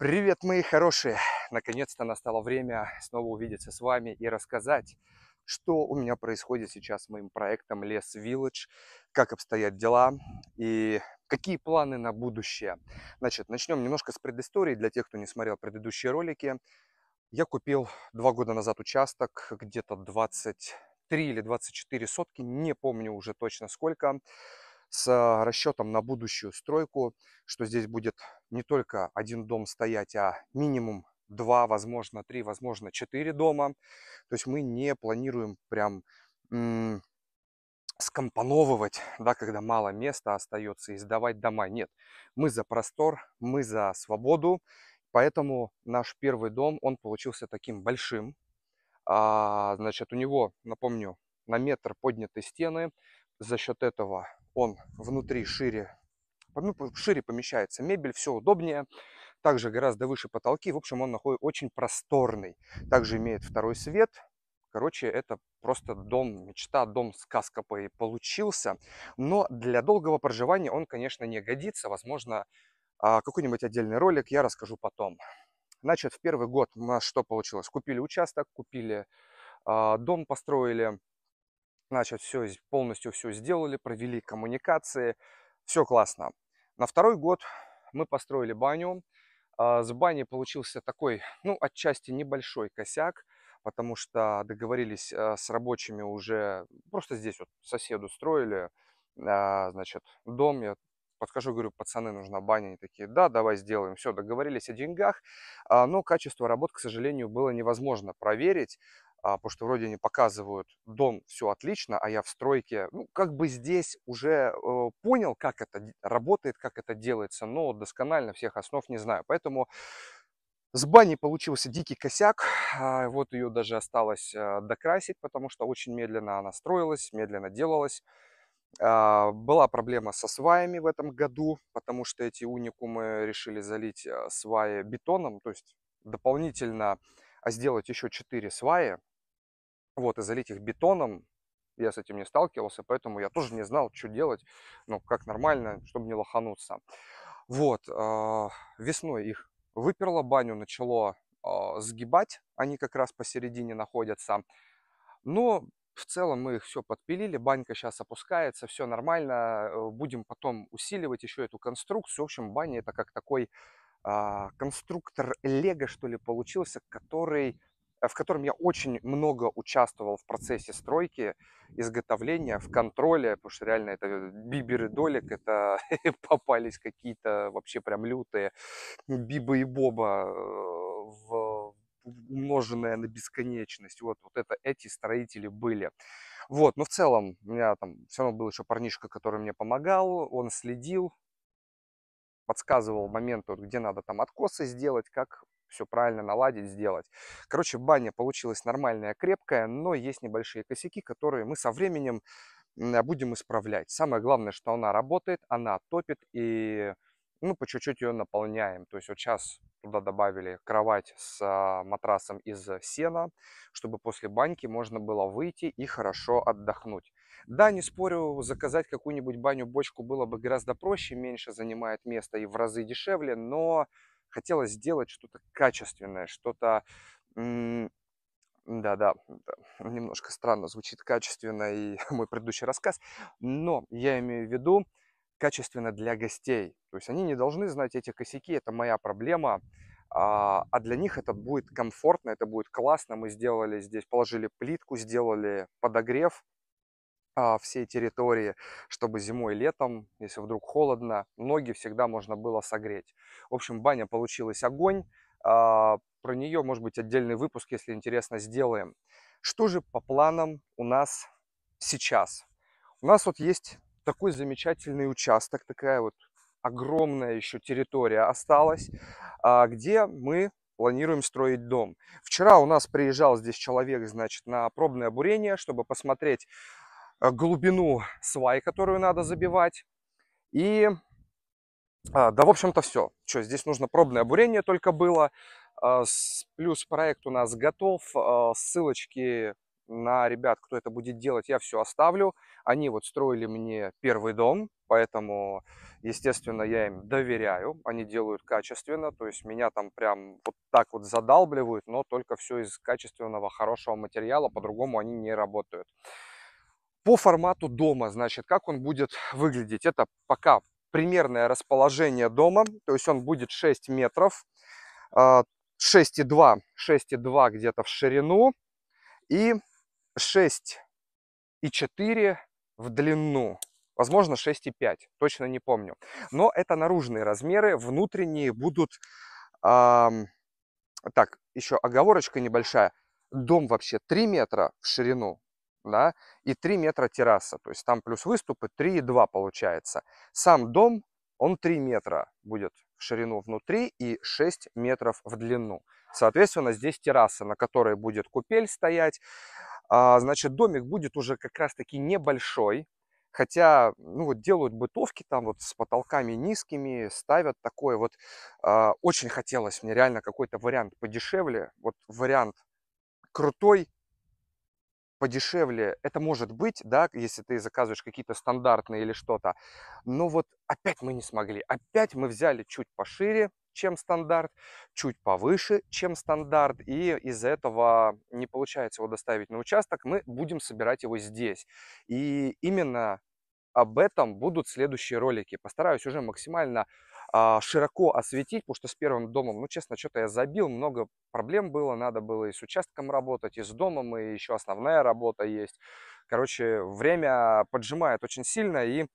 Привет, мои хорошие! Наконец-то настало время снова увидеться с вами и рассказать, что у меня происходит сейчас с моим проектом Лес Village, как обстоят дела и какие планы на будущее. Значит, начнем немножко с предыстории для тех, кто не смотрел предыдущие ролики. Я купил два года назад участок, где-то 23 или 24 сотки, не помню уже точно сколько с а, расчетом на будущую стройку, что здесь будет не только один дом стоять, а минимум два, возможно, три, возможно, четыре дома. То есть мы не планируем прям скомпоновывать, да, когда мало места остается, и сдавать дома. Нет, мы за простор, мы за свободу, поэтому наш первый дом, он получился таким большим. А, значит, у него, напомню, на метр подняты стены, за счет этого он внутри шире, ну, шире помещается мебель, все удобнее. Также гораздо выше потолки, в общем, он находится очень просторный. Также имеет второй свет, Короче, это просто дом, мечта, дом сказка по и получился. Но для долгого проживания он, конечно, не годится. Возможно, а, какой-нибудь отдельный ролик я расскажу потом. Значит, в первый год у нас что получилось? Купили участок, купили а, дом, построили. Значит, все полностью все сделали, провели коммуникации, все классно. На второй год мы построили баню. А, с бани получился такой, ну, отчасти небольшой косяк, потому что договорились а, с рабочими уже, просто здесь вот соседу строили, а, значит, дом, я подхожу, говорю, пацаны, нужна баня. Они такие, да, давай сделаем. Все, договорились о деньгах. Но качество работ, к сожалению, было невозможно проверить а, потому что вроде они показывают дом, все отлично, а я в стройке. Ну, как бы здесь уже э, понял, как это работает, как это делается, но досконально всех основ не знаю. Поэтому с бани получился дикий косяк, а, вот ее даже осталось э, докрасить, потому что очень медленно она строилась, медленно делалась. А, была проблема со сваями в этом году, потому что эти уникумы решили залить э, сваи бетоном, то есть дополнительно а, сделать еще 4 сваи, вот, и залить их бетоном, я с этим не сталкивался, поэтому я тоже не знал, что делать, ну, как нормально, чтобы не лохануться. Вот, а, весной их выперло, баню начало а, сгибать, они как раз посередине находятся. Но в целом мы их все подпилили, банька сейчас опускается, все нормально, э, будем потом усиливать еще эту конструкцию. В общем, баня это как такой а, конструктор лего, что ли, получился, который Э, в котором я очень много участвовал в процессе стройки, изготовления, в контроле, потому что реально это э, биберы долик, это попались какие-то вообще прям лютые ну, биба и боба э, в умноженное на бесконечность. Вот, вот это эти строители были. Вот, но в целом у меня там все равно был еще парнишка, который мне помогал, он следил, подсказывал моменты, где надо там откосы сделать, как все правильно наладить, сделать. Короче, баня получилась нормальная, крепкая, но есть небольшие косяки, которые мы со временем а, будем исправлять. Самое главное, что она работает, она топит и мы ну, по чуть-чуть ее наполняем. То есть вот сейчас туда добавили кровать с а, матрасом из сена, чтобы после баньки можно было выйти и хорошо отдохнуть. Да, не спорю, заказать какую-нибудь баню-бочку было бы гораздо проще, меньше занимает места и в разы дешевле, но хотелось сделать что-то качественное, что-то... Да-да, немножко странно звучит качественно и мой предыдущий рассказ, но я имею в виду качественно для гостей. То есть они не должны знать эти косяки, это моя проблема, а, а для них это будет комфортно, это будет классно. Мы сделали здесь, положили плитку, сделали подогрев, а, всей территории, чтобы зимой и летом, если вдруг холодно, ноги всегда можно было согреть. В общем, баня получилась огонь. А, про нее, может быть, отдельный выпуск, если интересно, сделаем. Что же по планам у нас сейчас? У нас вот есть такой замечательный участок, такая вот огромная еще территория осталась, а, где мы планируем строить дом. Вчера у нас приезжал здесь человек, значит, на пробное бурение, чтобы посмотреть Э, глубину свай, которую надо забивать. И а, да, в общем-то, все. Что, здесь нужно пробное бурение только было. А, плюс проект у нас готов. А, ссылочки на ребят, кто это будет делать, я все оставлю. Они вот строили мне первый дом, поэтому, естественно, я им доверяю. Они делают качественно, то есть меня там прям вот так вот задалбливают, но только все из качественного, хорошего материала, по-другому они не работают. По формату дома, значит, как он будет выглядеть. Это пока примерное расположение дома, то есть он будет 6 метров, 6,2, а, 6,2 где-то в ширину и 6,4 в длину. Возможно, 6,5, точно не помню. Но это наружные размеры, внутренние будут... Э, так, еще оговорочка небольшая. Дом вообще 3 метра в ширину, да, и 3 метра терраса, то есть там плюс выступы 3,2 получается. Сам дом, он 3 метра будет в ширину внутри и 6 метров в длину. Соответственно, здесь терраса, на которой будет купель стоять. А, значит, домик будет уже как раз-таки небольшой, Хотя, ну вот делают бытовки там вот с потолками низкими, ставят такое вот. Э, очень хотелось мне реально какой-то вариант подешевле. Вот вариант крутой, подешевле. Это может быть, да, если ты заказываешь какие-то стандартные или что-то. Но вот опять мы не смогли. Опять мы взяли чуть пошире, чем стандарт, чуть повыше, чем стандарт, и из-за этого не получается его доставить на участок, мы будем собирать его здесь. И именно об этом будут следующие ролики. Постараюсь уже максимально а, широко осветить, потому что с первым домом, ну, честно, что-то я забил, много проблем было, надо было и с участком работать, и с домом, и еще основная работа есть. Короче, время поджимает очень сильно, и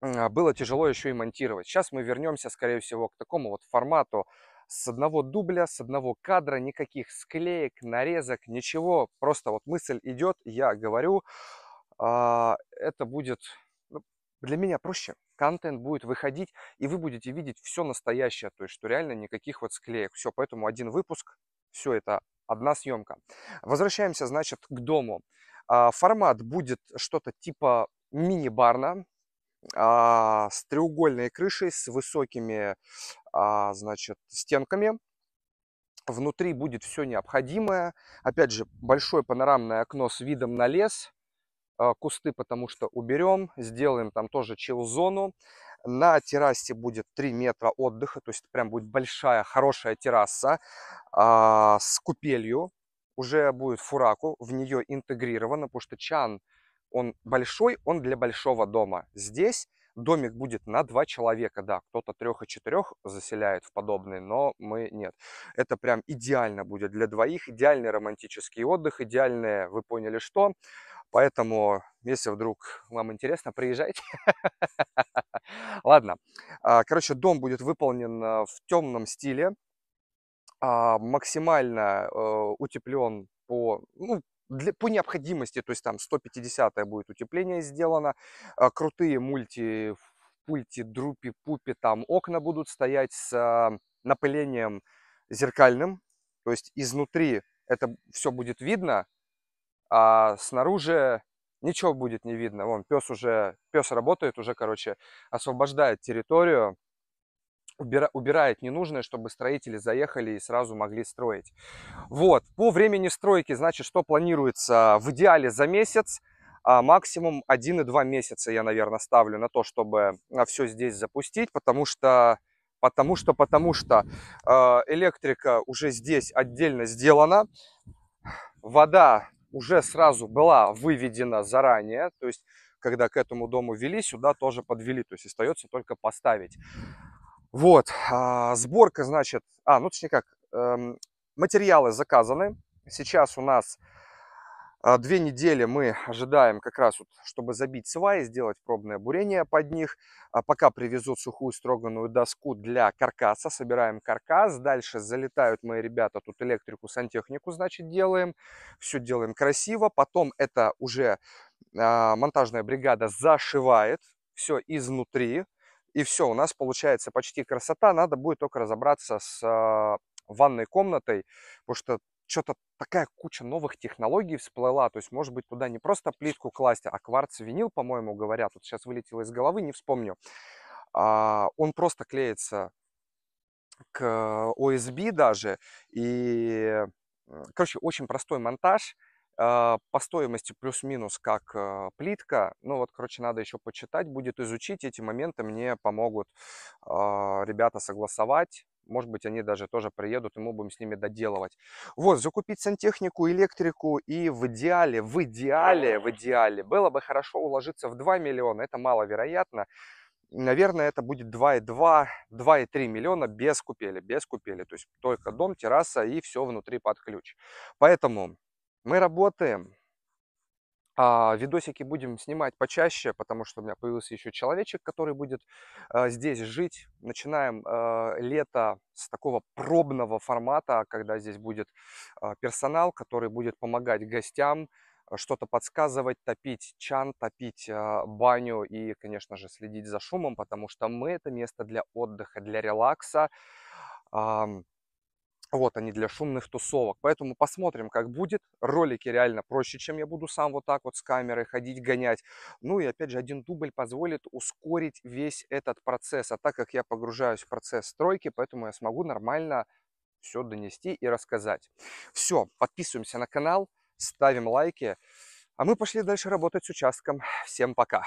а, было тяжело еще и монтировать. Сейчас мы вернемся, скорее всего, к такому вот формату с одного дубля, с одного кадра, никаких склеек, нарезок, ничего. Просто вот мысль идет, я говорю, а, это будет ну, для меня проще, контент будет выходить, и вы будете видеть все настоящее, то есть что реально никаких вот склеек. Все, поэтому один выпуск, все это одна съемка. Возвращаемся, значит, к дому. А, формат будет что-то типа мини-барна а, с треугольной крышей, с высокими, а, значит, стенками. Внутри будет все необходимое. Опять же, большое панорамное окно с видом на лес – а, кусты, потому что уберем, сделаем там тоже чил-зону. На террасе будет 3 метра отдыха, то есть прям будет большая, хорошая терраса а, с купелью. Уже будет фураку, в нее интегрировано, потому что чан, он большой, он для большого дома. Здесь домик будет на два человека, да, кто-то трех и четырех заселяет в подобные, но мы нет. Это прям идеально будет для двоих, идеальный романтический отдых, идеальное, вы поняли что, Поэтому, если вдруг вам интересно, приезжайте. Ладно. А, короче, дом будет выполнен э, в темном стиле, а, максимально э, утеплен по, ну, для, по необходимости, то есть там 150 будет утепление сделано, а, крутые мульти, пульти, друпи, пупи, там окна будут стоять с напылением зеркальным, то есть изнутри это все будет видно, а снаружи ничего будет не видно. Вон, пес уже, пес работает уже, короче, освобождает территорию, убира, убирает ненужное, чтобы строители заехали и сразу могли строить. Вот, по времени стройки, значит, что планируется в идеале за месяц, а максимум 1,2 месяца я, наверное, ставлю на то, чтобы все здесь запустить, потому что потому что, потому что э, электрика уже здесь отдельно сделана, вода уже сразу была выведена заранее, то есть когда к этому дому вели, сюда тоже подвели, то есть остается только поставить. Вот, а, сборка, значит, а, ну точнее как, эм, материалы заказаны, сейчас у нас а, две недели мы ожидаем как раз, вот, чтобы забить сваи, сделать пробное бурение под них. А Пока привезут сухую строганную доску для каркаса, собираем каркас. Дальше залетают мои ребята, тут электрику, сантехнику, значит, делаем. Все делаем красиво. Потом это уже а, монтажная бригада зашивает все изнутри. И все, у нас получается почти красота. Надо будет только разобраться с а, ванной комнатой, потому что что-то такая куча новых технологий всплыла. То есть, может быть, туда не просто плитку класть, а кварц-винил, по-моему, говорят. Вот сейчас вылетело из головы, не вспомню. А, он просто клеится к OSB даже. И, э, короче, очень простой монтаж э, по стоимости плюс-минус как э, плитка. Ну вот, короче, надо еще почитать, будет изучить. Эти моменты мне помогут ребята согласовать может быть, они даже тоже приедут, и мы будем с ними доделывать. Вот, закупить сантехнику, электрику, и в идеале, в идеале, в идеале было бы хорошо уложиться в 2 миллиона, это маловероятно. Наверное, это будет 2,2, 2,3 миллиона без купели, без купели. То есть только дом, терраса и все внутри под ключ. Поэтому мы работаем, а, видосики будем снимать почаще, потому что у меня появился еще человечек, который будет а, здесь жить. Начинаем а, лето с такого пробного формата, когда здесь будет а, персонал, который будет помогать гостям что-то подсказывать, топить чан, топить а, баню и, конечно же, следить за шумом, потому что мы это место для отдыха, для релакса. А, вот они для шумных тусовок. Поэтому посмотрим, как будет. Ролики реально проще, чем я буду сам вот так вот с камерой ходить, гонять. Ну и опять же, один дубль позволит ускорить весь этот процесс. А так как я погружаюсь в процесс стройки, поэтому я смогу нормально все донести и рассказать. Все, подписываемся на канал, ставим лайки. А мы пошли дальше работать с участком. Всем пока!